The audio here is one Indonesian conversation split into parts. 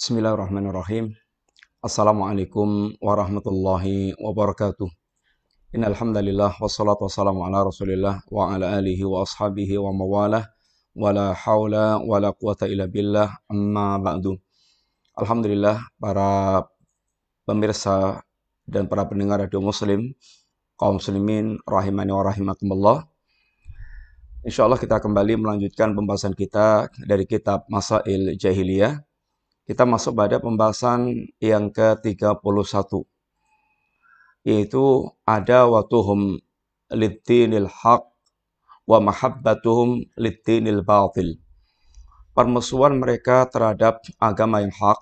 Bismillahirrahmanirrahim. Assalamualaikum warahmatullahi wabarakatuh. Innalhamdalillah wassalatu wassalamu ala rasulillah wa ala alihi wa ashabihi wa mawalah wa la hawla wa la quwata illa billah amma ba'du. Alhamdulillah para pemirsa dan para pendengar radio muslim, kaum muslimin rahimani wa rahimakumullah. Insyaallah kita kembali melanjutkan pembahasan kita dari kitab Masail Jahiliyah kita masuk pada pembahasan yang ke-31 yaitu ada watuhum lidinil haq wa mahabbatuhum lidinil batil. Permusuhan mereka terhadap agama yang hak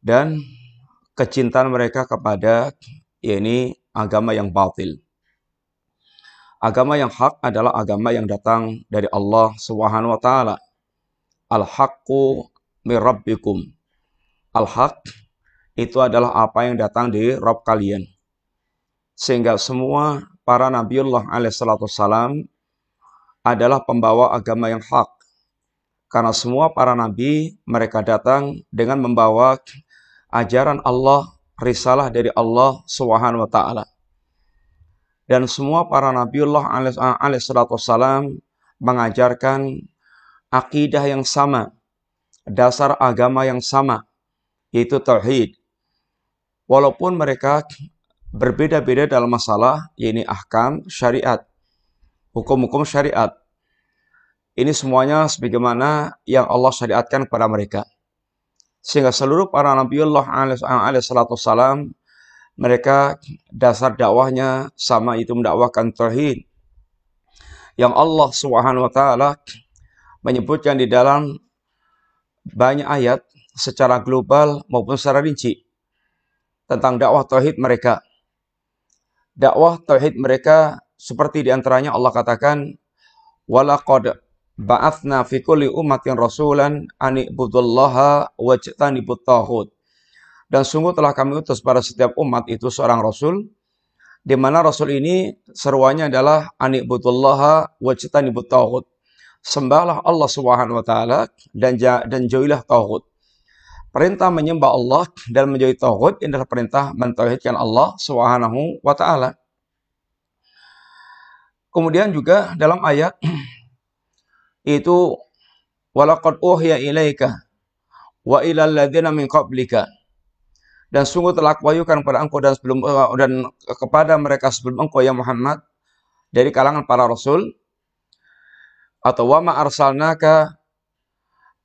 dan kecintaan mereka kepada yakni agama yang batil. Agama yang hak adalah agama yang datang dari Allah Subhanahu wa taala. Al-haqqu mirabbikum. Al-haq itu adalah apa yang datang di Rob kalian. Sehingga semua para Nabiullah alaihissalam adalah pembawa agama yang hak. Karena semua para nabi mereka datang dengan membawa ajaran Allah, risalah dari Allah Subhanahu wa taala. Dan semua para nabiullah alaihissalam mengajarkan akidah yang sama dasar agama yang sama, yaitu tauhid. Walaupun mereka berbeda-beda dalam masalah, yaitu ahkam syariat, hukum-hukum syariat. Ini semuanya sebagaimana yang Allah syariatkan kepada mereka. Sehingga seluruh para Nabi Allah alaihissalam mereka dasar dakwahnya sama itu mendakwahkan tauhid yang Allah Subhanahu wa taala menyebutkan di dalam banyak ayat secara global maupun secara rinci tentang dakwah tauhid mereka. Dakwah tauhid mereka seperti diantaranya Allah katakan walaqad ba'athna fi kulli ummatin rasulan an ibudullaha wajtanibut taghut. Dan sungguh telah kami utus pada setiap umat itu seorang rasul di mana rasul ini seruannya adalah an ibudullaha wajtanibut taghut sembahlah Allah Subhanahu wa taala dan dan jauhilah tauhid. Perintah menyembah Allah dan menjauhi tauhid adalah perintah mentauhidkan Allah Subhanahu wa taala. Kemudian juga dalam ayat itu walaqad uhiya ilaika wa ila alladziina min qablika dan sungguh telah kuayukan kepada engkau dan sebelum eh, dan kepada mereka sebelum engkau ya Muhammad dari kalangan para rasul atau wama arsalnaka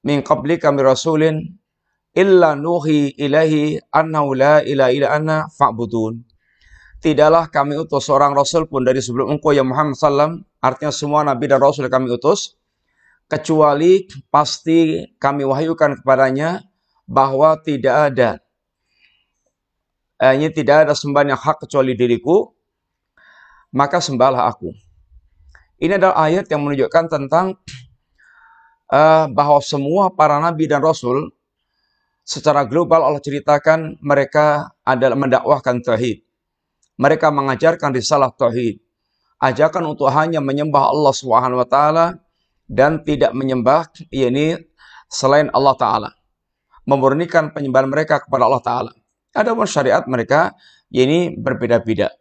min qablika min rasulin illa nuhi ilahi anna la ila ila anna fa'budun. Tidaklah kami utus seorang rasul pun dari sebelum engkau ya Muhammad sallam, artinya semua nabi dan rasul yang kami utus kecuali pasti kami wahyukan kepadanya bahwa tidak ada eh, ini tidak ada sembahan yang hak kecuali diriku maka sembahlah aku ini adalah ayat yang menunjukkan tentang uh, bahwa semua para nabi dan rasul secara global Allah ceritakan mereka adalah mendakwahkan tauhid. Mereka mengajarkan risalah tauhid. Ajakan untuk hanya menyembah Allah Subhanahu wa taala dan tidak menyembah yakni selain Allah taala. Memurnikan penyembahan mereka kepada Allah taala. Adapun syariat mereka ini berbeda-beda.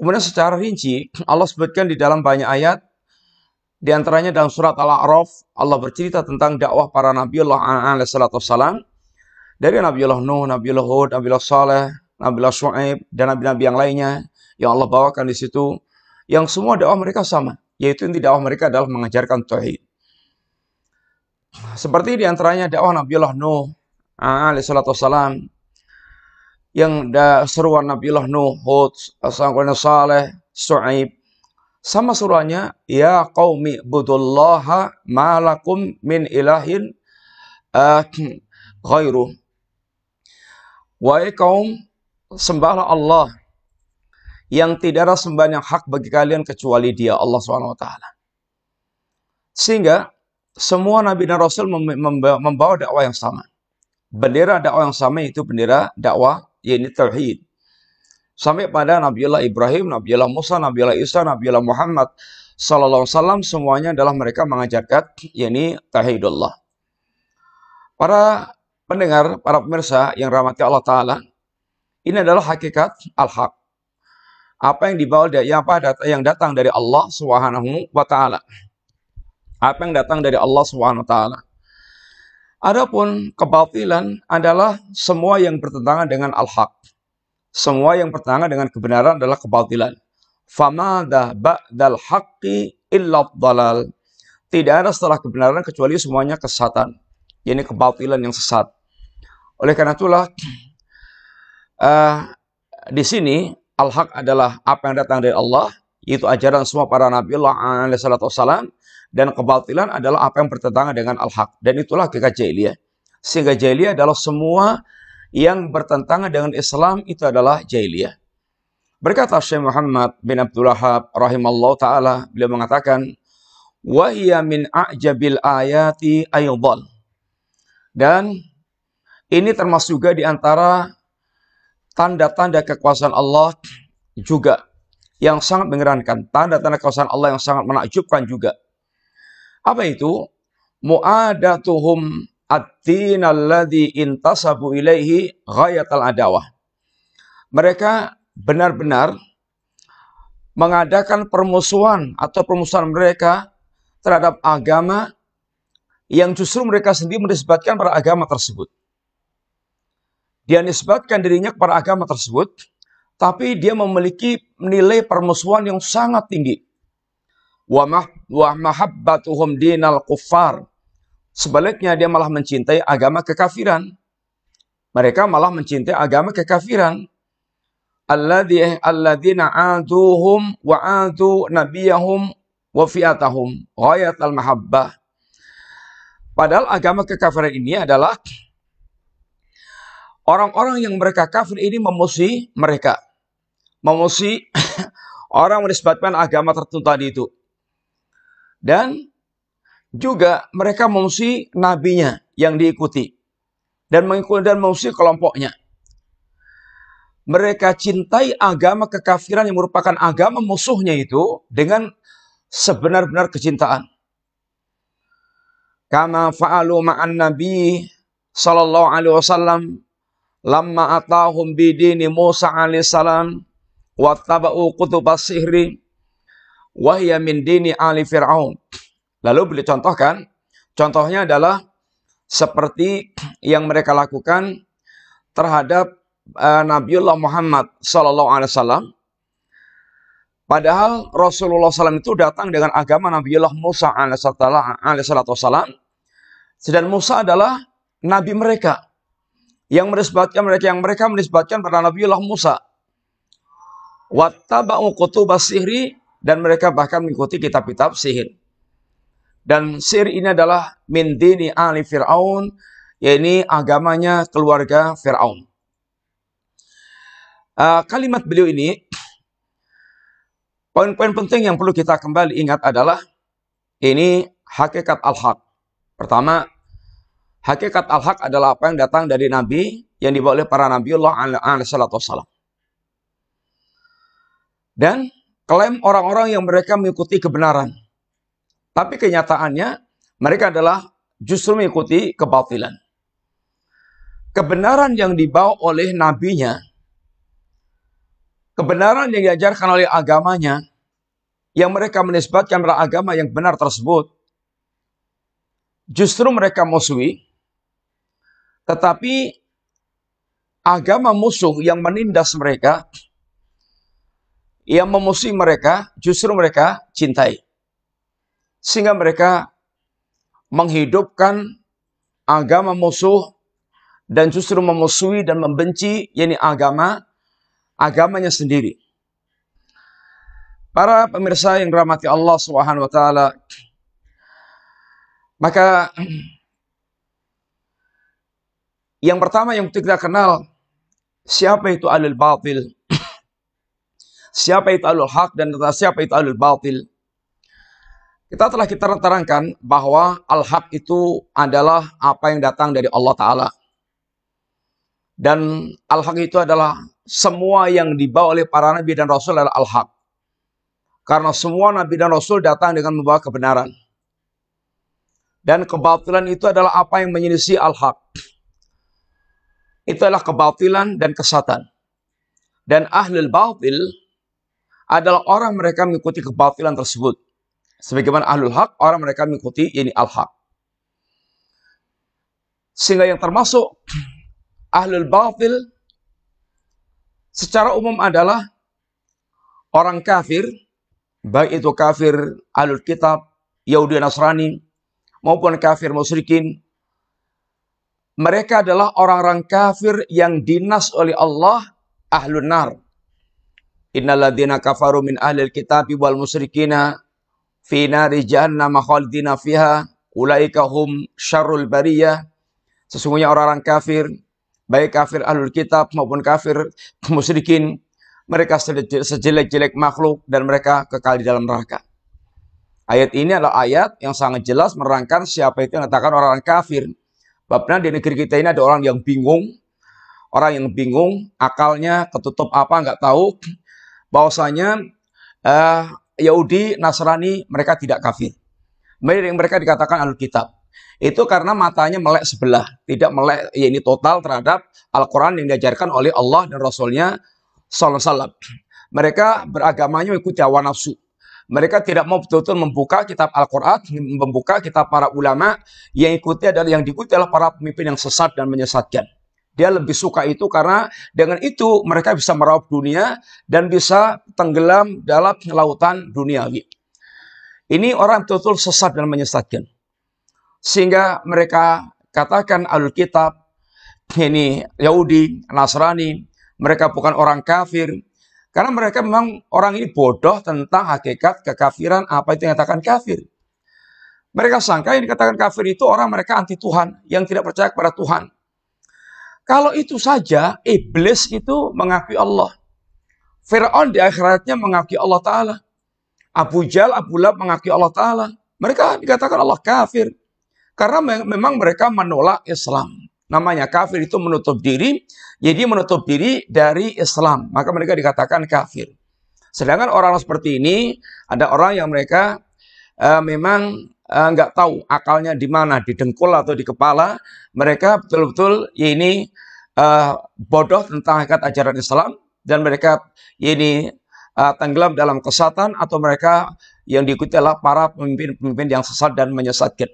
Kemudian secara rinci Allah sebutkan di dalam banyak ayat di antaranya dalam surat Al-A'raf Allah bercerita tentang dakwah para Nabi alaihi salatu wasalam dari Allah Nuh, Nabi Allah Hud, Nabi Allah Saleh, Allah Shu'aib dan nabi-nabi yang lainnya yang Allah bawakan di situ yang semua dakwah mereka sama yaitu inti dakwah mereka adalah mengajarkan tauhid. Seperti di antaranya dakwah Nabi Allah Nuh alaihi salatu yang da, seruan Nabiullah Nuh, Hud, Sangkwana Saleh, Su'aib. Sama suruhannya, Ya qawmi budullaha malakum min ilahin uh, eh, ghairu. Wahai kaum, sembahlah Allah yang tidak ada sembahan yang hak bagi kalian kecuali dia, Allah SWT. Sehingga semua Nabi dan Rasul membawa dakwah yang sama. Bendera dakwah yang sama itu bendera dakwah yakni tauhid. Sampai pada Nabiullah Ibrahim, Nabiullah Musa, Nabiullah Isa, Nabiullah Muhammad sallallahu alaihi wasallam semuanya adalah mereka mengajarkan yakni tauhidullah. Para pendengar, para pemirsa yang rahmati Allah taala, ini adalah hakikat al-haq. Apa yang dibawa dari apa yang datang dari Allah Subhanahu wa taala. Apa yang datang dari Allah Subhanahu wa taala. Adapun kebatilan adalah semua yang bertentangan dengan al-haq. Semua yang bertentangan dengan kebenaran adalah kebatilan. dah ba'dal haqqi illa dalal. Tidak ada setelah kebenaran kecuali semuanya kesatuan. Ini kebatilan yang sesat. Oleh karena itulah uh, di sini al-haq adalah apa yang datang dari Allah, yaitu ajaran semua para nabi Allah alaihi wassalam, dan kebatilan adalah apa yang bertentangan dengan al-haq dan itulah kita jahiliyah sehingga jahiliyah adalah semua yang bertentangan dengan Islam itu adalah jahiliyah berkata Syekh Muhammad bin Abdul Wahab rahimallahu taala beliau mengatakan wa hiya min a'jabil ayati aydan dan ini termasuk juga di antara tanda-tanda kekuasaan Allah juga yang sangat mengerankan, tanda-tanda kekuasaan Allah yang sangat menakjubkan juga. Apa itu? Mu'adatuhum at-tin alladhi intasabu ilaihi ghayatal adawah. Mereka benar-benar mengadakan permusuhan atau permusuhan mereka terhadap agama yang justru mereka sendiri menisbatkan pada agama tersebut. Dia nisbatkan dirinya kepada agama tersebut, tapi dia memiliki nilai permusuhan yang sangat tinggi wa mahabbatuhum dinal kuffar. Sebaliknya dia malah mencintai agama kekafiran. Mereka malah mencintai agama kekafiran. Alladhi alladzina aduhum wa adu nabiyahum wa fi'atahum ghayat al mahabbah. Padahal agama kekafiran ini adalah orang-orang yang mereka kafir ini memusuhi mereka. Memusuhi orang menisbatkan agama tertentu tadi itu dan juga mereka mengungsi nabinya yang diikuti dan mengikuti dan mengungsi kelompoknya. Mereka cintai agama kekafiran yang merupakan agama musuhnya itu dengan sebenar-benar kecintaan. Kama fa'alu ma'an nabi sallallahu alaihi wasallam lamma atahum bidini Musa alaihi salam wa taba'u kutubas sihri wahya min dini ali fir'aun. Lalu beliau contohkan, contohnya adalah seperti yang mereka lakukan terhadap uh, Nabiullah Muhammad sallallahu alaihi wasallam. Padahal Rasulullah SAW itu datang dengan agama Nabiullah Musa alaihissalam. Sedang Musa adalah nabi mereka yang menisbatkan mereka yang mereka menisbatkan pada Nabiullah Musa. Wattaba'u kutubas sihri dan mereka bahkan mengikuti kitab-kitab sihir. Dan sihir ini adalah min dini ali Fir'aun, yaitu agamanya keluarga Fir'aun. Ah, kalimat beliau ini, poin-poin penting yang perlu kita kembali ingat adalah, ini hakikat al-haq. Pertama, hakikat al-haq adalah apa yang datang dari Nabi, yang dibawa oleh para Nabiullah alaihi wasallam. Dan klaim orang-orang yang mereka mengikuti kebenaran. Tapi kenyataannya mereka adalah justru mengikuti kebatilan. Kebenaran yang dibawa oleh nabinya, kebenaran yang diajarkan oleh agamanya, yang mereka menisbatkan pada agama yang benar tersebut, justru mereka musuhi, tetapi agama musuh yang menindas mereka yang memusuhi mereka, justru mereka cintai. Sehingga mereka menghidupkan agama musuh dan justru memusuhi dan membenci yakni agama agamanya sendiri. Para pemirsa yang dirahmati Allah Subhanahu wa taala, maka yang pertama yang kita kenal siapa itu alil batil siapa itu alul hak dan siapa itu alul batil. Kita telah kita terangkan bahwa al-haq itu adalah apa yang datang dari Allah Ta'ala. Dan al-haq itu adalah semua yang dibawa oleh para nabi dan rasul adalah al-haq. Karena semua nabi dan rasul datang dengan membawa kebenaran. Dan kebatilan itu adalah apa yang menyelisih al-haq. Itu adalah kebatilan dan kesatan. Dan ahlul batil adalah orang mereka mengikuti kebatilan tersebut. Sebagaimana ahlul hak, orang mereka mengikuti ini al hak Sehingga yang termasuk ahlul batil secara umum adalah orang kafir, baik itu kafir ahlul kitab, Yahudi Nasrani, maupun kafir musyrikin. Mereka adalah orang-orang kafir yang dinas oleh Allah ahlun nar. Innalladzina kafaru min ahlil kitabi wal musyrikina fi nari jahannam khalidina fiha ulaika hum syarrul bariyah. Sesungguhnya orang-orang kafir, baik kafir ahlul kitab maupun kafir musyrikin, mereka sejelek-jelek makhluk dan mereka kekal di dalam neraka. Ayat ini adalah ayat yang sangat jelas merangkan siapa itu yang mengatakan orang-orang kafir. Bapaknya di negeri kita ini ada orang yang bingung, orang yang bingung, akalnya ketutup apa nggak tahu, bahwasanya uh, Yahudi, Nasrani mereka tidak kafir. Mereka mereka dikatakan Alkitab. Itu karena matanya melek sebelah, tidak melek ya ini total terhadap Al-Quran yang diajarkan oleh Allah dan Rasulnya Sallallahu Alaihi Mereka beragamanya mengikuti hawa nafsu. Mereka tidak mau betul-betul membuka kitab Al-Quran, membuka kitab para ulama yang ikuti adalah yang diikuti adalah para pemimpin yang sesat dan menyesatkan. Dia lebih suka itu karena dengan itu mereka bisa meraup dunia dan bisa tenggelam dalam lautan duniawi. Ini orang betul-betul sesat dan menyesatkan. Sehingga mereka katakan alkitab ini Yahudi, Nasrani, mereka bukan orang kafir. Karena mereka memang orang ini bodoh tentang hakikat kekafiran apa itu yang katakan kafir. Mereka sangka yang dikatakan kafir itu orang mereka anti Tuhan, yang tidak percaya kepada Tuhan. Kalau itu saja, iblis itu mengakui Allah. Fir'aun di akhiratnya mengakui Allah Ta'ala. Abu Jal, Abu Lab mengakui Allah Ta'ala. Mereka dikatakan Allah kafir. Karena me memang mereka menolak Islam. Namanya kafir itu menutup diri. Jadi menutup diri dari Islam. Maka mereka dikatakan kafir. Sedangkan orang orang seperti ini, ada orang yang mereka uh, memang Eh, nggak tahu akalnya di mana, di dengkul atau di kepala. Mereka betul-betul ya ini uh, bodoh tentang hakikat ajaran Islam dan mereka ya ini uh, tenggelam dalam kesatan atau mereka yang diikuti adalah para pemimpin-pemimpin yang sesat dan menyesatkan.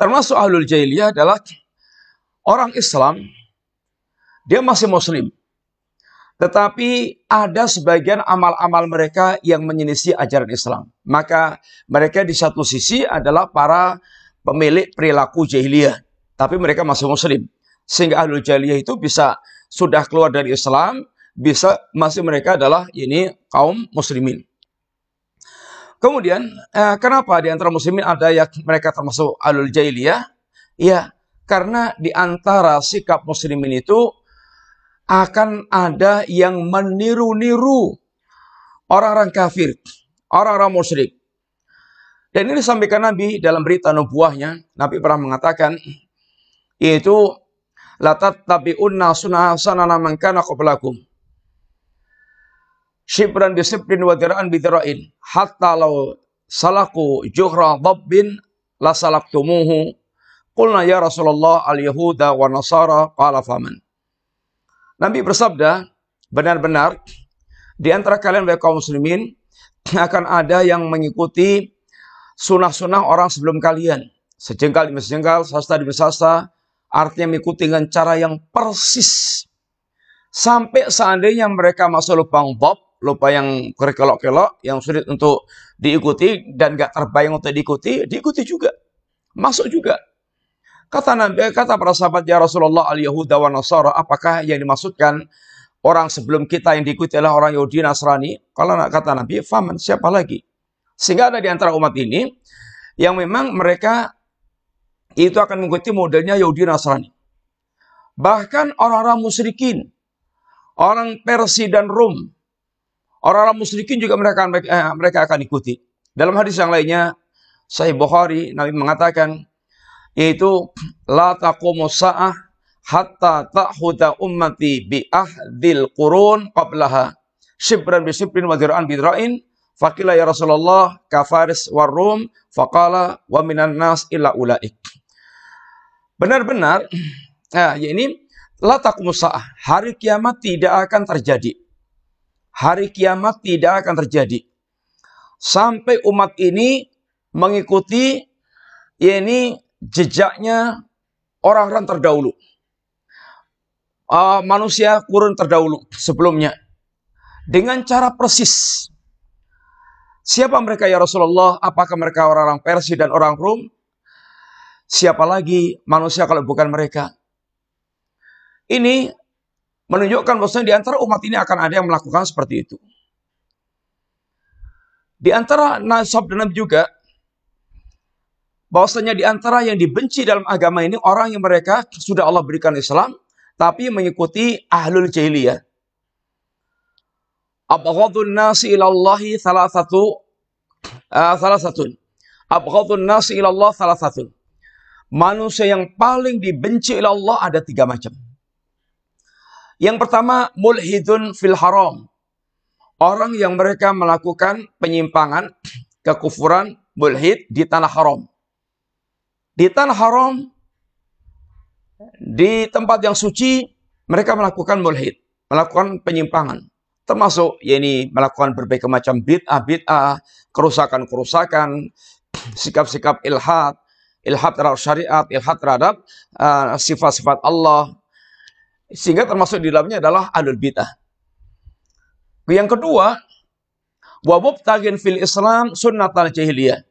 Termasuk ahlul jahiliyah adalah orang Islam dia masih muslim tetapi ada sebagian amal-amal mereka yang menyelisih ajaran Islam. Maka mereka di satu sisi adalah para pemilik perilaku jahiliyah. Tapi mereka masih muslim. Sehingga ahlul jahiliyah itu bisa sudah keluar dari Islam. Bisa masih mereka adalah ini kaum muslimin. Kemudian eh, kenapa di antara muslimin ada yang mereka termasuk ahlul jahiliyah? Ya karena di antara sikap muslimin itu akan ada yang meniru-niru orang-orang kafir, orang-orang musyrik. Dan ini disampaikan Nabi dalam berita nubuahnya. Nabi pernah mengatakan, yaitu latat tapi unna sunah sanana mengkana kana Shibran disiplin wa dira'an bidira'in. Hatta law salaku juhra dabbin la salaktumuhu. Qulna ya Rasulullah al-Yahuda wa Nasara qala faman. Nabi bersabda, benar-benar di antara kalian baik kaum muslimin akan ada yang mengikuti sunnah-sunnah orang sebelum kalian. Sejengkal demi sejengkal, sasta demi sasta, artinya mengikuti dengan cara yang persis. Sampai seandainya mereka masuk lubang bob, lupa yang kelok-kelok, yang sulit untuk diikuti dan gak terbayang untuk diikuti, diikuti juga. Masuk juga. Kata nabi, eh, kata para sahabat ya Rasulullah al Yahuda wa Nasara, apakah yang dimaksudkan orang sebelum kita yang diikuti adalah orang Yahudi Nasrani? Kalau nak kata Nabi, faman siapa lagi? Sehingga ada di antara umat ini yang memang mereka itu akan mengikuti modelnya Yahudi Nasrani. Bahkan orang-orang musyrikin, orang Persia dan Rom, orang-orang musyrikin juga mereka akan, eh, mereka akan ikuti. Dalam hadis yang lainnya, Sahih Bukhari Nabi mengatakan, yaitu la taqumu sa'ah hatta ta'khudha ummati bi ahdil qurun qablaha shibran bi shibrin wa dir'an bi dir'in faqila ya Rasulullah kafaris warum faqala wa minan nas illa ulaik benar-benar nah ya ini la taqumu sa'ah hari kiamat tidak akan terjadi hari kiamat tidak akan terjadi sampai umat ini mengikuti ya ini jejaknya orang-orang terdahulu. Uh, manusia kurun terdahulu sebelumnya dengan cara persis. Siapa mereka ya Rasulullah? Apakah mereka orang-orang Persia dan orang Rom? Siapa lagi manusia kalau bukan mereka? Ini menunjukkan bahwa di antara umat ini akan ada yang melakukan seperti itu. Di antara nasab dan juga bahwasanya di antara yang dibenci dalam agama ini orang yang mereka sudah Allah berikan Islam tapi mengikuti ahlul jahiliyah. Abghadun nasi ilallahi salah satu salah ah, Abghadun nasi ilallah salah Manusia yang paling dibenci Allah ada tiga macam. Yang pertama, mulhidun fil haram. Orang yang mereka melakukan penyimpangan, kekufuran, mulhid di tanah haram di tanah haram, di tempat yang suci, mereka melakukan mulhid, melakukan penyimpangan. Termasuk ini melakukan berbagai macam bid'ah-bid'ah, kerusakan-kerusakan, sikap-sikap ilhad, ilhad terhadap syariat, ilhad terhadap eh, sifat-sifat uh, Allah. Sehingga termasuk di dalamnya adalah alul bid'ah. Yang kedua, wabub tagin fil Islam sunnatal jahiliyah.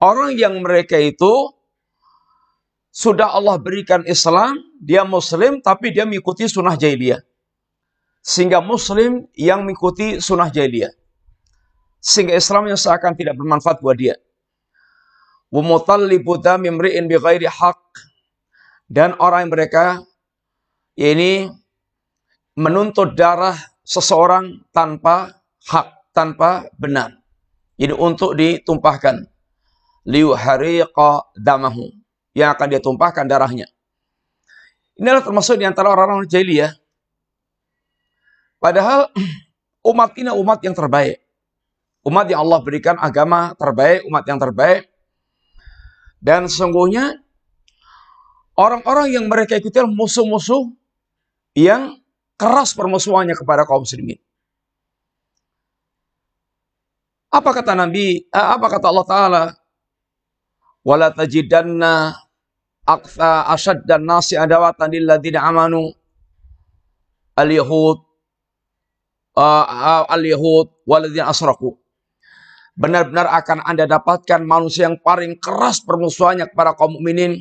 Orang yang mereka itu sudah Allah berikan Islam, dia muslim tapi dia mengikuti sunnah jahiliyah. Sehingga muslim yang mengikuti sunnah jahiliyah. Sehingga Islam yang seakan tidak bermanfaat buat dia. Wa mutallibu dami imri'in bi Dan orang yang mereka ini menuntut darah seseorang tanpa hak, tanpa benar. Ini untuk ditumpahkan. Liuhariqa damahu yang akan dia tumpahkan darahnya. Inilah termasuk di antara orang-orang jahiliyah. Padahal umat ini umat yang terbaik. Umat yang Allah berikan agama terbaik, umat yang terbaik. Dan sesungguhnya orang-orang yang mereka ikuti musuh-musuh yang keras permusuhannya kepada kaum muslimin. Apa kata Nabi? Eh, apa kata Allah Taala wala tajidanna aktsa asyaddan nasi adawatan lil ladzina amanu al yahud al yahud walladzina asraku benar-benar akan Anda dapatkan manusia yang paling keras permusuhannya kepada kaum mukminin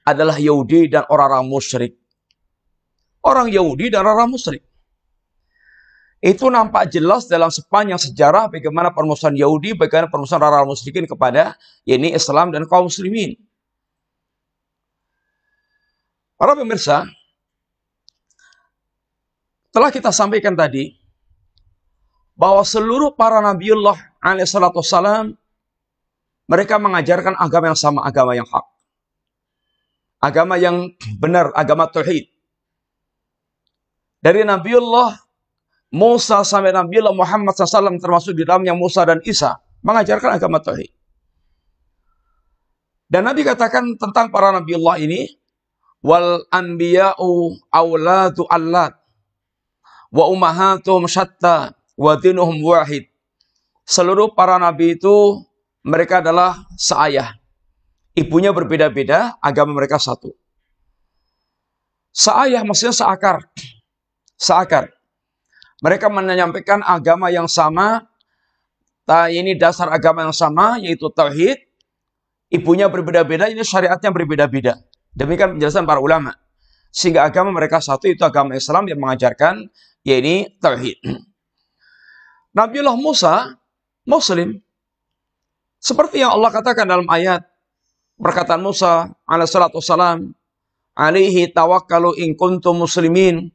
adalah Yahudi dan orang-orang musyrik. Orang Yahudi dan orang-orang musyrik. Itu nampak jelas dalam sepanjang sejarah bagaimana permusuhan Yahudi, bagaimana permusuhan orang musyrikin kepada yakni Islam dan kaum muslimin. Para pemirsa, telah kita sampaikan tadi bahwa seluruh para nabiullah Alaihissalam salam mereka mengajarkan agama yang sama, agama yang hak. Agama yang benar, agama tauhid. Dari Nabiullah Musa sampai Nabi Muhammad SAW termasuk di dalamnya Musa dan Isa mengajarkan agama tauhid. Dan Nabi katakan tentang para Nabi Allah ini, wal anbiya'u awladu allat wa umahatuhum syatta wa dinuhum wahid. Seluruh para nabi itu mereka adalah seayah. Ibunya berbeda-beda, agama mereka satu. Seayah maksudnya seakar. Seakar. Mereka menyampaikan agama yang sama, ini dasar agama yang sama, yaitu tauhid. Ibunya berbeda-beda, ini syariatnya berbeda-beda. Demikian penjelasan para ulama. Sehingga agama mereka satu, itu agama Islam yang mengajarkan, yaitu tauhid. Nabiullah Musa, Muslim. Seperti yang Allah katakan dalam ayat, perkataan Musa alaihissalatu wassalam, Alihi tawakkalu in kuntum muslimin,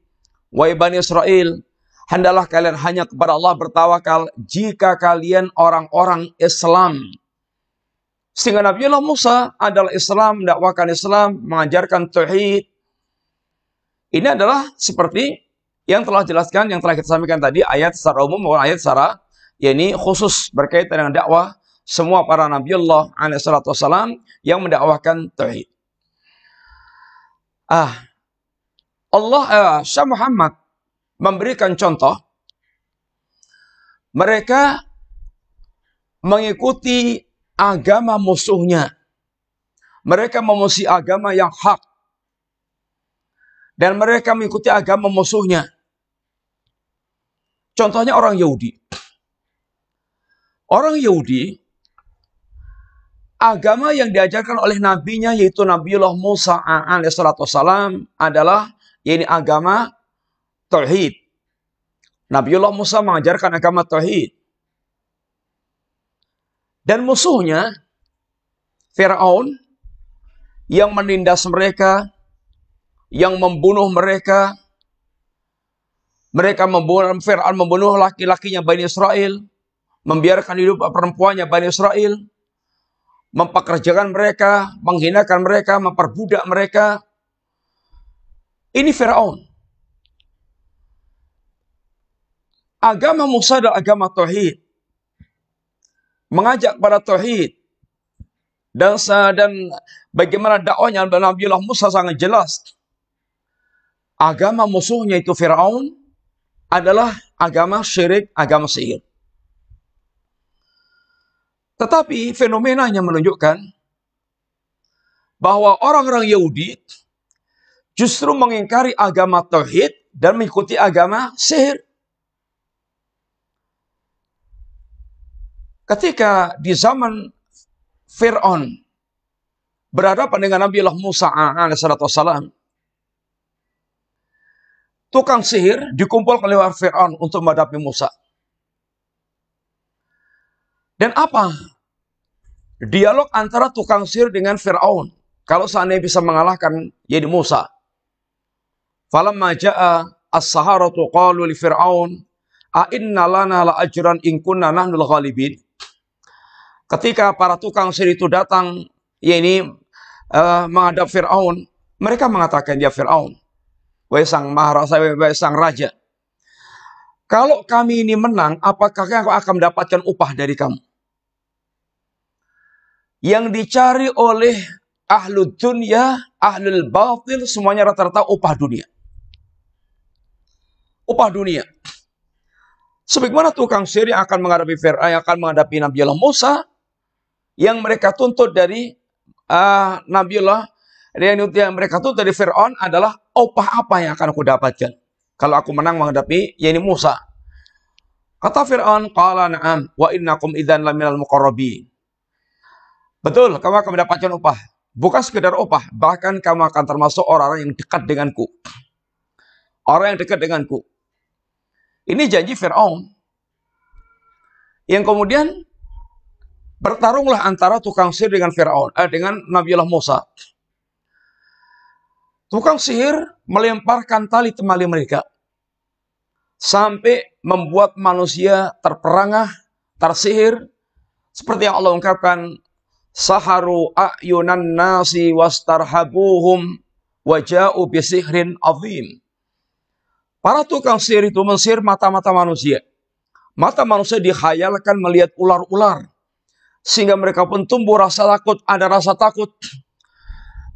wa ibani Israel, Hendalah kalian hanya kepada Allah bertawakal jika kalian orang-orang Islam. Sehingga Nabiullah Musa adalah Islam, dakwakan Islam, mengajarkan tauhid. Ini adalah seperti yang telah jelaskan, yang telah kita sampaikan tadi, ayat secara umum maupun ayat secara yakni khusus berkaitan dengan dakwah semua para Nabiullah alaihissalam yang mendakwahkan tauhid. Ah, Allah, uh, eh, Syah Muhammad memberikan contoh, mereka mengikuti agama musuhnya. Mereka memusuhi agama yang hak. Dan mereka mengikuti agama musuhnya. Contohnya orang Yahudi. Orang Yahudi, agama yang diajarkan oleh nabinya yaitu Nabiullah Musa alaihissalatu adalah yaitu agama tauhid. Nabiullah Musa mengajarkan agama tauhid. Dan musuhnya Firaun yang menindas mereka, yang membunuh mereka. Mereka membunuh Firaun membunuh laki-lakinya Bani Israel, membiarkan hidup perempuannya Bani Israel, mempekerjakan mereka, menghinakan mereka, memperbudak mereka. Ini Firaun. Agama Musa adalah agama tauhid. Mengajak pada tauhid. Dan dan bagaimana dakwahnya Nabi Nabiullah Musa sangat jelas. Agama musuhnya itu Firaun adalah agama syirik, agama sihir. Tetapi fenomenanya menunjukkan bahwa orang-orang Yahudi justru mengingkari agama tauhid dan mengikuti agama sihir. ketika di zaman Fir'aun berhadapan dengan Nabi Allah Musa alaihissalam, tukang sihir dikumpulkan oleh Fir'aun untuk menghadapi Musa. Dan apa dialog antara tukang sihir dengan Fir'aun? Kalau seandainya bisa mengalahkan, jadi Musa. Falamma ja'a as-saharatu qalu li Fir'aun, a'inna lana la ajran in kunna nahnul ghalibin ketika para tukang sihir itu datang, ya ini uh, eh, menghadap Fir'aun, mereka mengatakan dia ya Fir'aun. Wahai sang maharaja, wahai sang raja. Kalau kami ini menang, apakah aku akan mendapatkan upah dari kamu? Yang dicari oleh ahlul dunia, ahlul batil, semuanya rata-rata upah dunia. Upah dunia. Sebagaimana tukang sihir yang akan menghadapi Fir'aun, yang akan menghadapi Nabi Allah Musa, yang mereka tuntut dari uh, Nabiullah yang mereka tuntut dari Fir'aun adalah opah apa yang akan aku dapatkan kalau aku menang menghadapi yakni Musa. Kata Fir'aun, qala na'am wa innakum idhan laminal muqarrabi Betul, kamu akan mendapatkan upah. Bukan sekedar upah, bahkan kamu akan termasuk orang-orang yang dekat denganku. Orang yang dekat denganku. Ini janji Fir'aun. Yang kemudian Bertarunglah antara tukang sihir dengan Firaun, eh, dengan Nabiullah Musa. Tukang sihir melemparkan tali temali mereka sampai membuat manusia terperangah, tersihir seperti yang Allah ungkapkan saharu ayunan nasi wastarhabuhum waja'u bisihrin azim. Para tukang sihir itu mensihir mata-mata manusia. Mata manusia dikhayalkan melihat ular-ular sehingga mereka pun tumbuh rasa takut, ada rasa takut,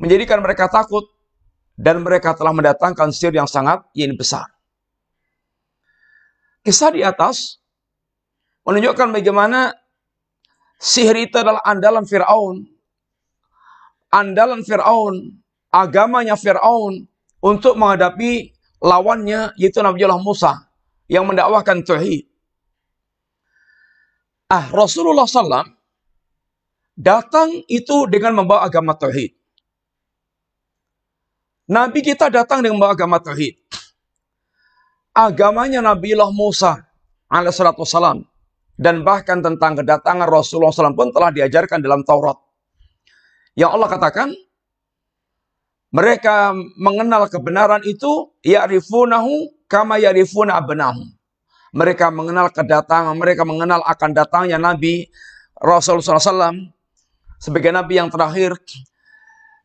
menjadikan mereka takut, dan mereka telah mendatangkan sihir yang sangat yang besar. Kisah di atas menunjukkan bagaimana sihir itu adalah andalan Fir'aun. Andalan Fir'aun, agamanya Fir'aun untuk menghadapi lawannya yaitu Nabi Allah Musa yang mendakwahkan Tuhi Ah, Rasulullah SAW datang itu dengan membawa agama tauhid. Nabi kita datang dengan membawa agama tauhid. Agamanya Nabi Allah Musa alaihissalatu Dan bahkan tentang kedatangan Rasulullah SAW pun telah diajarkan dalam Taurat. Yang Allah katakan, mereka mengenal kebenaran itu, ya'rifunahu kama ya'rifuna abnahum. Mereka mengenal kedatangan, mereka mengenal akan datangnya Nabi Rasulullah SAW sebagai nabi yang terakhir.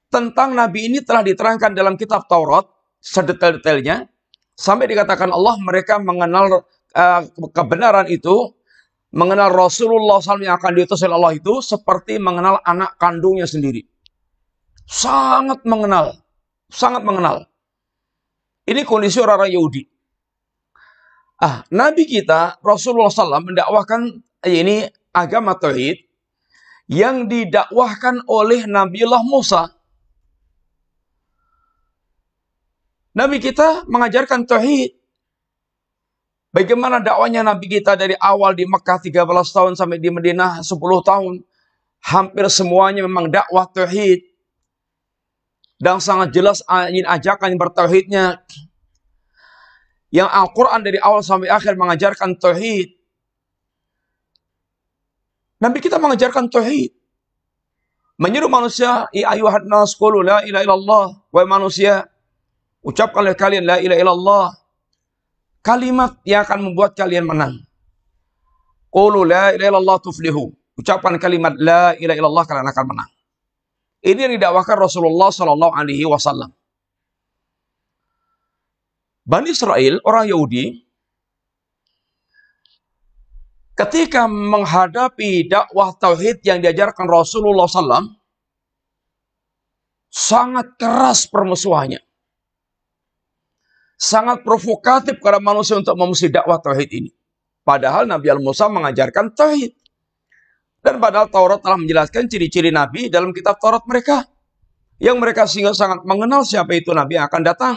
Tentang nabi ini telah diterangkan dalam kitab Taurat sedetail-detailnya sampai dikatakan Allah mereka mengenal uh, kebenaran itu, mengenal Rasulullah SAW yang akan diutus oleh Allah itu seperti mengenal anak kandungnya sendiri. Sangat mengenal, sangat mengenal. Ini kondisi orang-orang Yahudi. Ah, Nabi kita Rasulullah SAW mendakwahkan eh, ini agama tauhid yang didakwahkan oleh Nabiullah Musa. Nabi kita mengajarkan tauhid. Bagaimana dakwanya Nabi kita dari awal di Mekah 13 tahun sampai di Madinah 10 tahun. Hampir semuanya memang dakwah tauhid. Dan sangat jelas ingin ajakan bertauhidnya. Yang Al-Quran dari awal sampai akhir mengajarkan tauhid. Nabi kita mengajarkan tauhid. Menyuruh manusia, "Ya ayyuhan nas qulu la ilaha illallah." Wahai manusia, ucapkanlah kalian la ilaha illallah. Kalimat yang akan membuat kalian menang. Qulu la ilaha illallah tuflihu. Ucapan kalimat la ilaha illallah kalian akan menang. Ini yang didakwakan Rasulullah Shallallahu alaihi wasallam. Bani Israel, orang Yahudi, ketika menghadapi dakwah tauhid yang diajarkan Rasulullah SAW, sangat keras permusuhannya. Sangat provokatif kepada manusia untuk memusuhi dakwah tauhid ini. Padahal Nabi Al-Musa mengajarkan tauhid. Dan padahal Taurat telah menjelaskan ciri-ciri Nabi dalam kitab Taurat mereka. Yang mereka sehingga sangat mengenal siapa itu Nabi yang akan datang.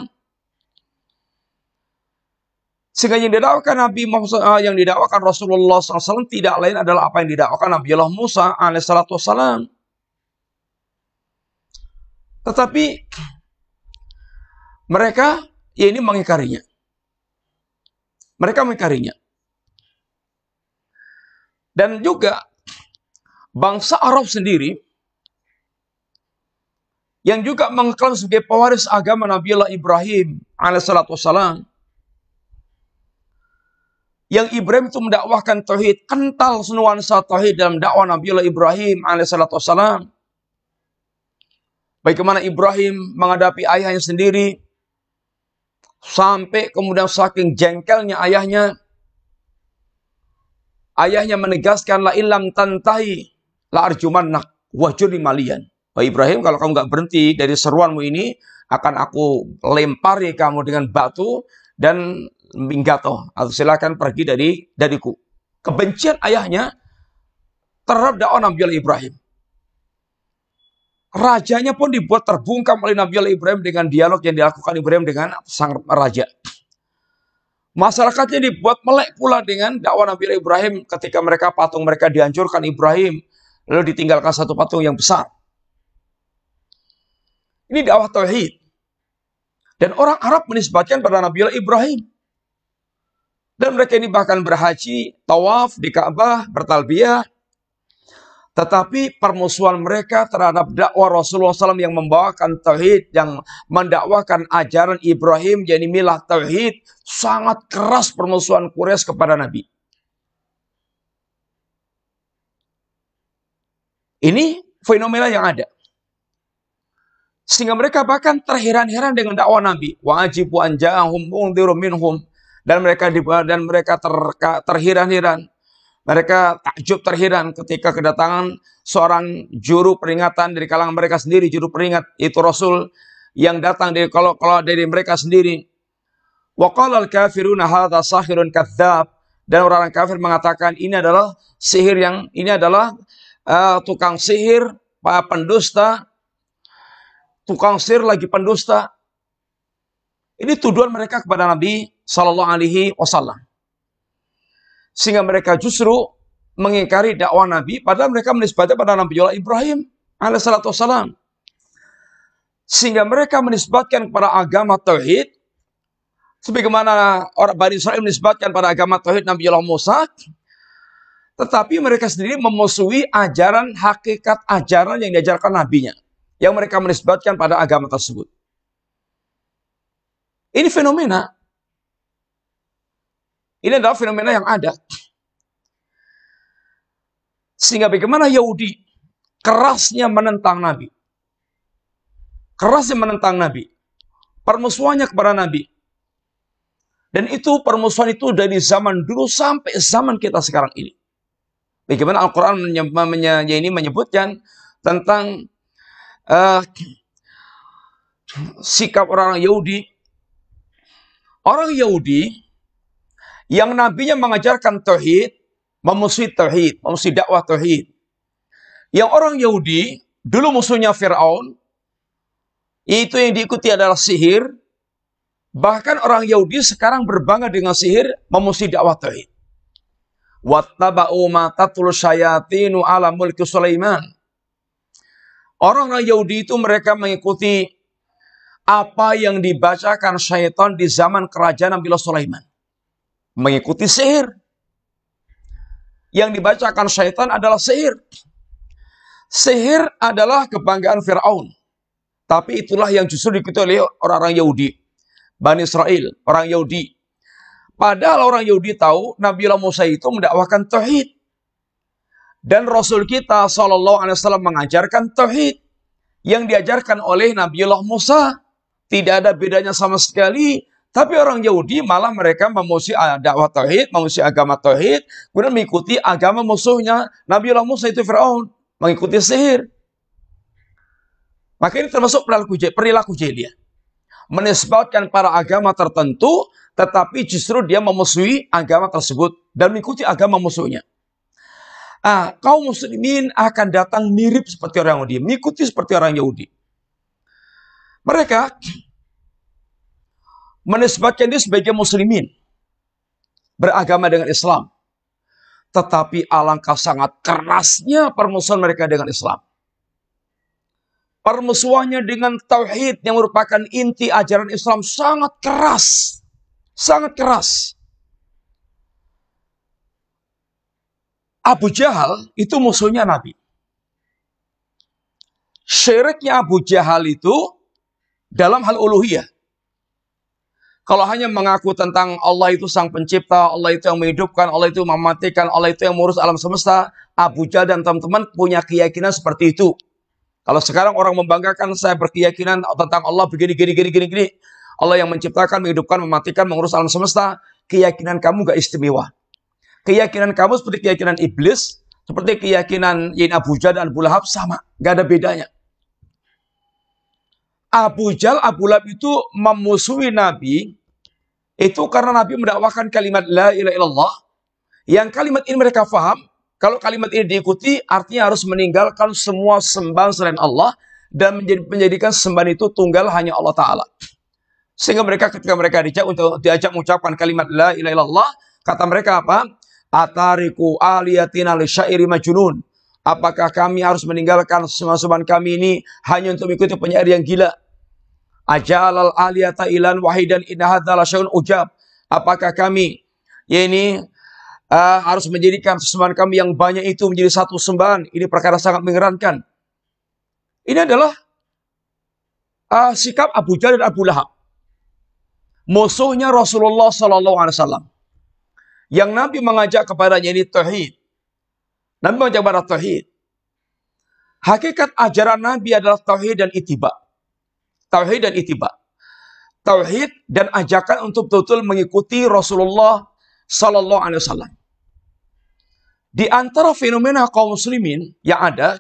Sehingga yang didakwakan Nabi Muhammad, uh, yang didakwakan Rasulullah SAW tidak lain adalah apa yang didakwakan Nabi Allah Musa alaihissalam. Tetapi mereka ya ini mengikarinya Mereka mengikarinya Dan juga bangsa Arab sendiri yang juga mengklaim sebagai pewaris agama Nabiullah Ibrahim as yang Ibrahim itu mendakwahkan tauhid, kental senuansa tauhid dalam dakwah Nabiullah Ibrahim alaihissalam. Bagaimana Ibrahim menghadapi ayahnya sendiri sampai kemudian saking jengkelnya ayahnya ayahnya menegaskan la ilam tantahi la nak wajuri malian. Wah Ibrahim kalau kamu nggak berhenti dari seruanmu ini akan aku lempari kamu dengan batu dan minggato oh, atau silakan pergi dari dariku. Kebencian ayahnya terhadap dakwah Nabi Ibrahim. Rajanya pun dibuat terbungkam oleh Nabi Ibrahim dengan dialog yang dilakukan Ibrahim dengan sang raja. Masyarakatnya dibuat melek pula dengan dakwah Nabi Ibrahim ketika mereka patung mereka dihancurkan Ibrahim lalu ditinggalkan satu patung yang besar. Ini dakwah tauhid. Dan orang Arab menisbatkan pada Nabi Ibrahim. Dan mereka ini bahkan berhaji, tawaf di Ka'bah, bertalbiyah. Tetapi permusuhan mereka terhadap dakwah Rasulullah SAW yang membawakan tauhid, yang mendakwakan ajaran Ibrahim, jadi milah tauhid, sangat keras permusuhan Quraisy kepada Nabi. Ini fenomena yang ada. Sehingga mereka bahkan terheran-heran dengan dakwah Nabi. Wajibu anja'ahum minhum dan mereka dan mereka ter, terhiran-hiran. Mereka takjub terhiran ketika kedatangan seorang juru peringatan dari kalangan mereka sendiri, juru peringat itu Rasul yang datang dari kalau kalau dari mereka sendiri. Wakalal al-kafiruna hadza sahirun kathab Dan orang-orang kafir mengatakan ini adalah sihir yang ini adalah uh, tukang sihir, pendusta, tukang sihir lagi pendusta. Ini tuduhan mereka kepada Nabi Sallallahu Alaihi Wasallam. Sehingga mereka justru mengingkari dakwah Nabi, padahal mereka menisbatkan pada Nabi Allah Ibrahim alaihissalatu Sehingga mereka menisbatkan kepada agama Tauhid, sebagaimana orang Bani Israel menisbatkan pada agama Tauhid Nabi Musa, tetapi mereka sendiri memusuhi ajaran hakikat ajaran yang diajarkan nabinya yang mereka menisbatkan pada agama tersebut. Ini fenomena ini adalah fenomena yang ada. Sehingga bagaimana Yahudi kerasnya menentang Nabi. Kerasnya menentang Nabi. Permusuhannya kepada Nabi. Dan itu permusuhan itu dari zaman dulu sampai zaman kita sekarang ini. Bagaimana Al-Quran ini menyebutkan tentang uh, sikap orang Yahudi. Orang Yahudi yang nabinya mengajarkan tauhid, memusuhi tauhid, memusuhi dakwah tauhid. Yang orang Yahudi dulu musuhnya Firaun, itu yang diikuti adalah sihir. Bahkan orang Yahudi sekarang berbangga dengan sihir, memusuhi dakwah tauhid. Wattaba'u ma tatlu syayatinu ala mulki Sulaiman. Orang-orang Yahudi itu mereka mengikuti apa yang dibacakan syaitan di zaman kerajaan Nabi Sulaiman mengikuti sihir. Yang dibacakan syaitan adalah sihir. Sihir adalah kebanggaan Fir'aun. Tapi itulah yang justru diikuti oleh orang-orang Yahudi. Bani Israel, orang Yahudi. Padahal orang Yahudi tahu Nabi Allah Musa itu mendakwakan tauhid. Dan Rasul kita Shallallahu Alaihi Wasallam mengajarkan tauhid yang diajarkan oleh Nabi Allah Musa. Tidak ada bedanya sama sekali tapi orang Yahudi malah mereka memusuhi eh, dakwah tauhid, memusuhi agama tauhid, kemudian mengikuti agama musuhnya. Nabi Nabiullah Musa itu Firaun, mengikuti sihir. Maka ini termasuk perilaku perilaku jahiliyah. Menisbatkan para agama tertentu, tetapi justru dia memusuhi agama tersebut dan mengikuti agama musuhnya. Ah, kaum muslimin akan datang mirip seperti orang Yahudi, mengikuti seperti orang Yahudi. Mereka menisbatkan diri sebagai muslimin. Beragama dengan Islam. Tetapi alangkah sangat kerasnya permusuhan mereka dengan Islam. Permusuhannya dengan tauhid yang merupakan inti ajaran Islam sangat keras. Sangat keras. Abu Jahal itu musuhnya Nabi. Syiriknya Abu Jahal itu dalam hal uluhiyah. Kalau hanya mengaku tentang Allah itu sang pencipta, Allah itu yang menghidupkan, Allah itu mematikan, Allah itu yang mengurus alam semesta, Abu Jahal dan teman-teman punya keyakinan seperti itu. Kalau sekarang orang membanggakan saya berkeyakinan tentang Allah begini, gini, gini, gini, gini. Allah yang menciptakan, menghidupkan, mematikan, mengurus alam semesta. Keyakinan kamu gak istimewa. Keyakinan kamu seperti keyakinan iblis, seperti keyakinan Yin Abu Jahal dan Abu Lahab sama. Gak ada bedanya. Abu Jal, Abu Lab itu memusuhi Nabi itu karena Nabi mendakwakan kalimat la ilaha illallah yang kalimat ini mereka faham kalau kalimat ini diikuti artinya harus meninggalkan semua sembahan selain Allah dan menjadi menjadikan sembahan itu tunggal hanya Allah taala. Sehingga mereka ketika mereka diajak untuk diajak mengucapkan kalimat la ilaha illallah, kata mereka apa? Atariku aliyatina li syairi majunun Apakah kami harus meninggalkan semua sembahan kami ini hanya untuk mengikuti penyair yang gila? Ajalal aliyata ilan wahidan inna hadzal syaun ujab. Apakah kami ya ini uh, harus menjadikan sesembahan kami yang banyak itu menjadi satu sembahan? Ini perkara sangat mengerankan. Ini adalah uh, sikap Abu Jahal dan Abu Lahab. Musuhnya Rasulullah sallallahu alaihi wasallam. Yang Nabi mengajak kepadanya ini tauhid. Nabi mengajak kepada tauhid. Hakikat ajaran Nabi adalah tauhid dan itibak. Tauhid dan itiba. Tauhid dan ajakan untuk betul-betul mengikuti Rasulullah Sallallahu Alaihi Wasallam. Di antara fenomena kaum muslimin yang ada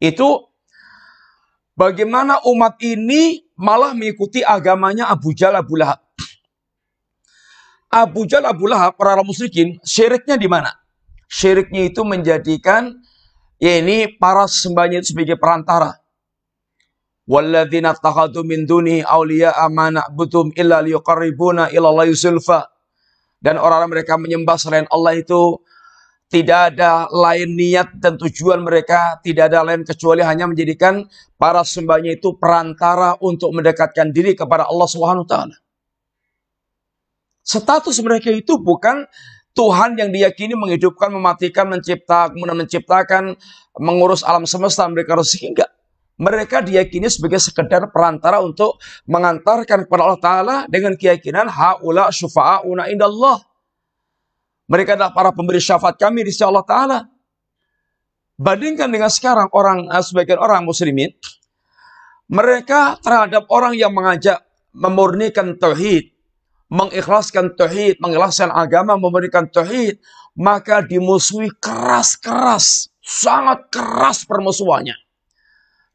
itu bagaimana umat ini malah mengikuti agamanya Abu Jahal Abu Lahab. Abu Jahal Abu Lahab para musyrikin syiriknya di mana? Syiriknya itu menjadikan ya ini para sembahnya sebagai perantara. Walladzina takhatu min dunihi awliya'a ma na'butum illa Dan orang-orang mereka menyembah selain Allah itu tidak ada lain niat dan tujuan mereka, tidak ada lain kecuali hanya menjadikan para sembahnya itu perantara untuk mendekatkan diri kepada Allah Subhanahu wa taala. Status mereka itu bukan Tuhan yang diyakini menghidupkan, mematikan, mencipta, kemudian menciptakan, mengurus alam semesta, mereka harus enggak mereka diyakini sebagai sekedar perantara untuk mengantarkan kepada Allah Ta'ala dengan keyakinan haula syufa'auna indallah. Mereka adalah para pemberi syafaat kami di sisi Allah Ta'ala. Bandingkan dengan sekarang orang eh, sebagian orang muslimin, mereka terhadap orang yang mengajak memurnikan tauhid, mengikhlaskan tauhid, mengikhlaskan agama, memberikan tauhid, maka dimusuhi keras-keras, sangat keras permusuhannya.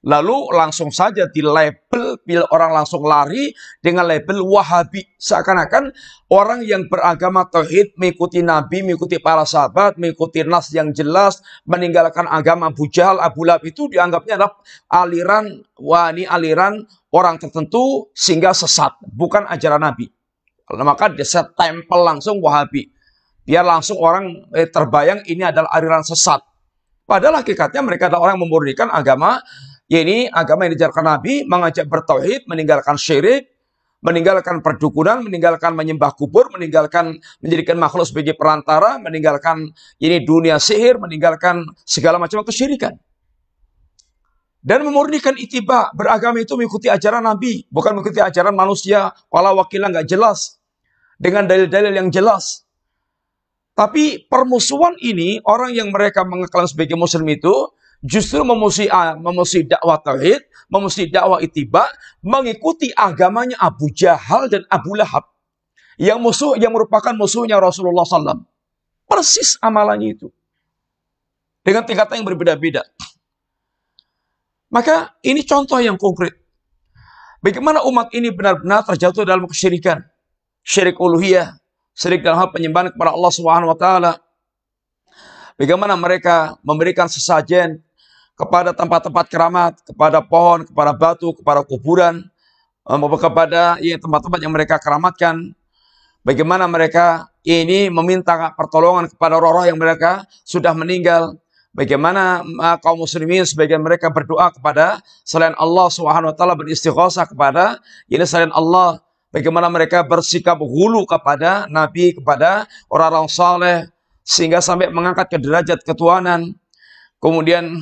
Lalu langsung saja di label, bila orang langsung lari dengan label wahabi. Seakan-akan orang yang beragama tauhid mengikuti nabi, mengikuti para sahabat, mengikuti nas yang jelas, meninggalkan agama Abu Jahal, Abu Lahab itu dianggapnya adalah aliran wani aliran orang tertentu sehingga sesat, bukan ajaran nabi. Maka dia tempel langsung wahabi. Biar langsung orang eh, terbayang ini adalah aliran sesat. Padahal hakikatnya mereka adalah orang yang memurnikan agama ini agama yang diajarkan Nabi mengajak bertauhid, meninggalkan syirik, meninggalkan perdukunan, meninggalkan menyembah kubur, meninggalkan menjadikan makhluk sebagai perantara, meninggalkan ini dunia sihir, meninggalkan segala macam kesyirikan. Dan memurnikan itiba, beragama itu mengikuti ajaran Nabi, bukan mengikuti ajaran manusia, wala wakilnya nggak jelas, dengan dalil-dalil yang jelas. Tapi permusuhan ini, orang yang mereka mengeklaim sebagai muslim itu, justru memusuhi ah, memusuhi dakwah tauhid, memusuhi dakwah itiba, mengikuti agamanya Abu Jahal dan Abu Lahab yang musuh yang merupakan musuhnya Rasulullah SAW. Persis amalannya itu dengan tingkatan yang berbeda-beda. Maka ini contoh yang konkret. Bagaimana umat ini benar-benar terjatuh dalam kesyirikan, syirik uluhiyah, syirik dalam hal penyembahan kepada Allah Subhanahu wa taala. Bagaimana mereka memberikan sesajen kepada tempat-tempat keramat, kepada pohon, kepada batu, kepada kuburan, eh, maupun kepada tempat ya, tempat-tempat yang mereka keramatkan. Bagaimana mereka ini meminta pertolongan kepada roh-roh yang mereka sudah meninggal. Bagaimana eh, kaum muslimin sebagian mereka berdoa kepada selain Allah Subhanahu wa taala beristighosah kepada ini selain Allah. Bagaimana mereka bersikap hulu kepada nabi, kepada orang-orang saleh sehingga sampai mengangkat ke derajat ketuhanan. Kemudian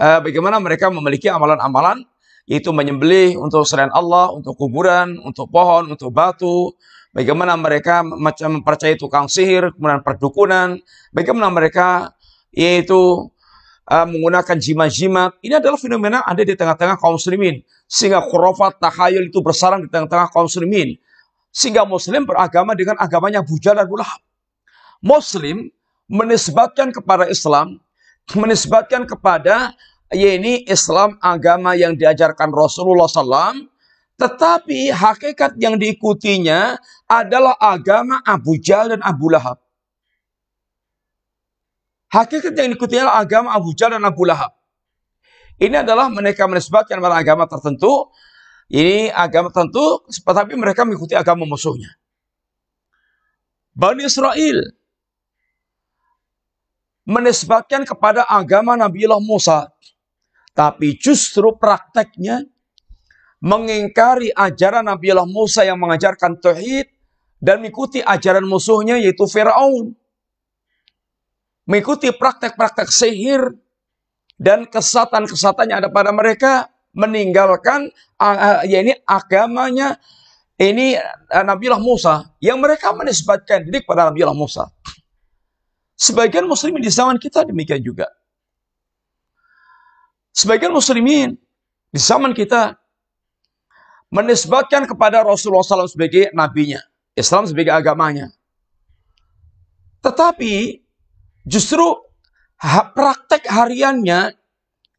Eh, bagaimana mereka memiliki amalan-amalan yaitu menyembelih untuk selain Allah, untuk kuburan, untuk pohon, untuk batu, bagaimana mereka macam mempercayai tukang sihir, kemudian perdukunan, bagaimana mereka yaitu uh, menggunakan jimat-jimat. Ini adalah fenomena ada di tengah-tengah kaum muslimin sehingga khurafat tahayul itu bersarang di tengah-tengah kaum muslimin sehingga muslim beragama dengan agamanya bujal dan bulah. Muslim menisbatkan kepada Islam, menisbatkan kepada yaitu Islam agama yang diajarkan Rasulullah SAW, tetapi hakikat yang diikutinya adalah agama Abu Jahal dan Abu Lahab. Hakikat yang diikutinya adalah agama Abu Jahal dan Abu Lahab. Ini adalah mereka menisbatkan pada agama tertentu, ini agama tertentu, tetapi mereka mengikuti agama musuhnya. Bani Israel menisbatkan kepada agama Nabi Allah Musa tapi justru prakteknya mengingkari ajaran Nabi Allah Musa yang mengajarkan tauhid dan mengikuti ajaran musuhnya yaitu Firaun. Mengikuti praktek-praktek sihir dan kesatan kesatannya ada pada mereka meninggalkan ya ini agamanya ini Allah Musa yang mereka menisbatkan diri kepada Nabi Allah Musa. Sebagian muslimin di zaman kita demikian juga. Sebagian muslimin di zaman kita menisbatkan kepada Rasulullah SAW sebagai nabinya, Islam sebagai agamanya. Tetapi justru praktek hariannya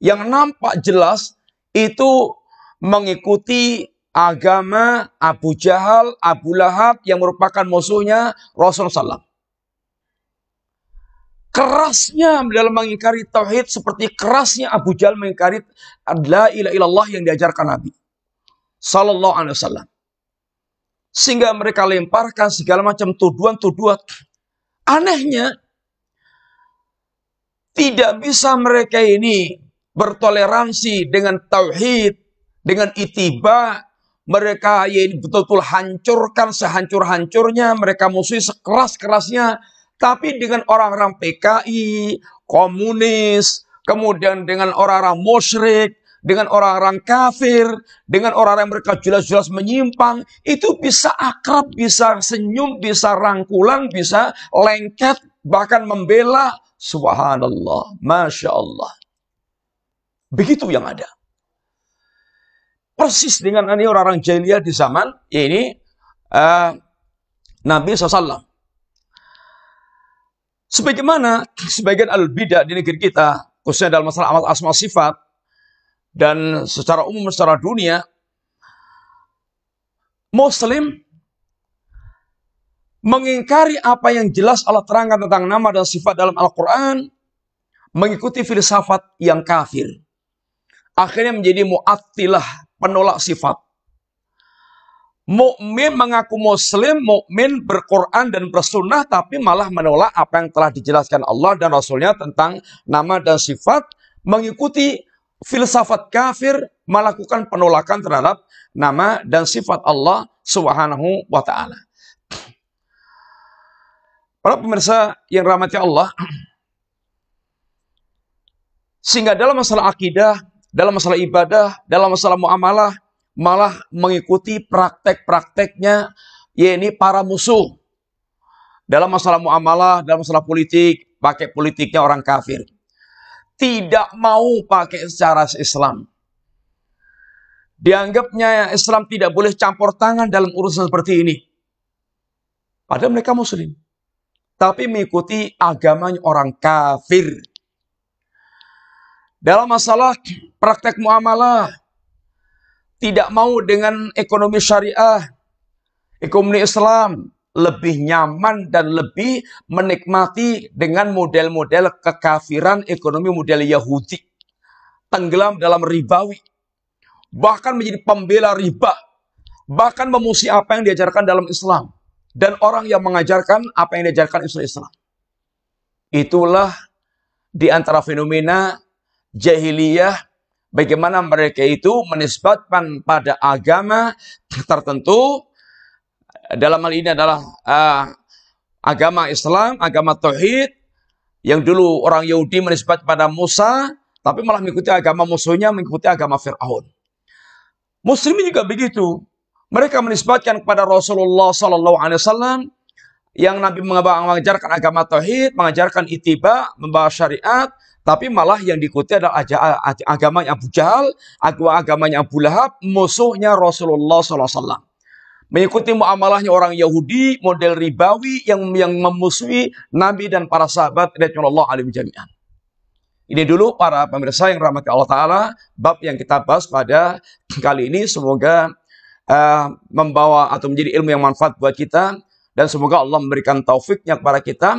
yang nampak jelas itu mengikuti agama Abu Jahal, Abu Lahab yang merupakan musuhnya Rasulullah SAW kerasnya dalam mengingkari tauhid seperti kerasnya Abu Jahal mengingkari adalah ilah illallah yang diajarkan Nabi sallallahu alaihi wasallam. Sehingga mereka lemparkan segala macam tuduhan-tuduhan. Anehnya tidak bisa mereka ini bertoleransi dengan tauhid, dengan itiba, mereka ya betul-betul hancurkan sehancur-hancurnya, mereka musuhi sekeras-kerasnya, tapi dengan orang-orang PKI, komunis, kemudian dengan orang-orang musyrik, dengan orang-orang kafir, dengan orang-orang mereka jelas-jelas menyimpang, itu bisa akrab, bisa senyum, bisa rangkulan, bisa lengket, bahkan membela. Subhanallah, Masya Allah. Begitu yang ada. Persis dengan ini orang-orang jahiliyah di zaman ini uh, Nabi SAW. Sebagaimana sebagian al bidah di negeri kita, khususnya dalam masalah amal asma sifat dan secara umum secara dunia, Muslim mengingkari apa yang jelas Allah terangkan tentang nama dan sifat dalam Al-Quran, mengikuti filsafat yang kafir. Akhirnya menjadi mu'attilah, penolak sifat. Mukmin mengaku muslim, mukmin berquran dan bersunnah tapi malah menolak apa yang telah dijelaskan Allah dan Rasulnya tentang nama dan sifat, mengikuti filsafat kafir, melakukan penolakan terhadap nama dan sifat Allah Subhanahu wa taala. Para pemirsa yang rahmati Allah, sehingga dalam masalah akidah, dalam masalah ibadah, dalam masalah muamalah, malah mengikuti praktek-prakteknya yaitu para musuh. Dalam masalah muamalah, dalam masalah politik, pakai politiknya orang kafir. Tidak mau pakai secara Islam. Dianggapnya Islam tidak boleh campur tangan dalam urusan seperti ini. Padahal mereka muslim. Tapi mengikuti agamanya orang kafir. Dalam masalah praktek muamalah, tidak mau dengan ekonomi syariah, ekonomi Islam, lebih nyaman dan lebih menikmati dengan model-model kekafiran ekonomi model Yahudi. Tenggelam dalam ribawi. Bahkan menjadi pembela riba. Bahkan memusi apa yang diajarkan dalam Islam. Dan orang yang mengajarkan apa yang diajarkan Islam. Itulah di antara fenomena jahiliyah bagaimana mereka itu menisbatkan pada agama tertentu dalam hal ini adalah uh, agama Islam, agama tauhid yang dulu orang Yahudi menisbat pada Musa tapi malah mengikuti agama musuhnya, mengikuti agama Firaun. Muslimin juga begitu. Mereka menisbatkan kepada Rasulullah SAW yang Nabi mengajarkan agama tauhid, mengajarkan itiba, membawa syariat, tapi malah yang diikuti adalah agama yang Abu Jahal, agamanya Abu Lahab, musuhnya Rasulullah SAW. Mengikuti muamalahnya orang Yahudi, model ribawi yang yang memusuhi Nabi dan para sahabat Rasulullah alim jami'an. Ini dulu para pemirsa yang rahmati Allah Ta'ala, bab yang kita bahas pada kali ini semoga uh, membawa atau menjadi ilmu yang manfaat buat kita dan semoga Allah memberikan taufiknya kepada kita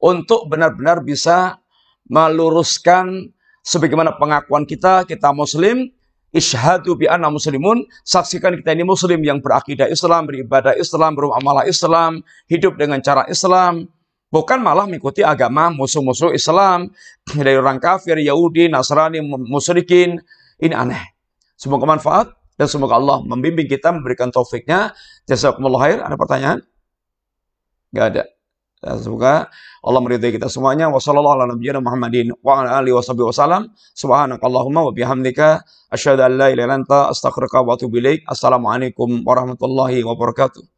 untuk benar-benar bisa meluruskan sebagaimana pengakuan kita, kita muslim, isyhadu bi anna muslimun, saksikan kita ini muslim yang berakidah Islam, beribadah Islam, beramalah Islam, hidup dengan cara Islam, bukan malah mengikuti agama musuh-musuh Islam dari orang kafir, Yahudi, Nasrani, musyrikin. Ini aneh. Semoga manfaat dan semoga Allah membimbing kita memberikan taufiknya. Jazakumullah khair. Ada pertanyaan? Gak ada. Semoga Allah meridhai kita semuanya. Wassalamualaikum warahmatullahi wabarakatuh.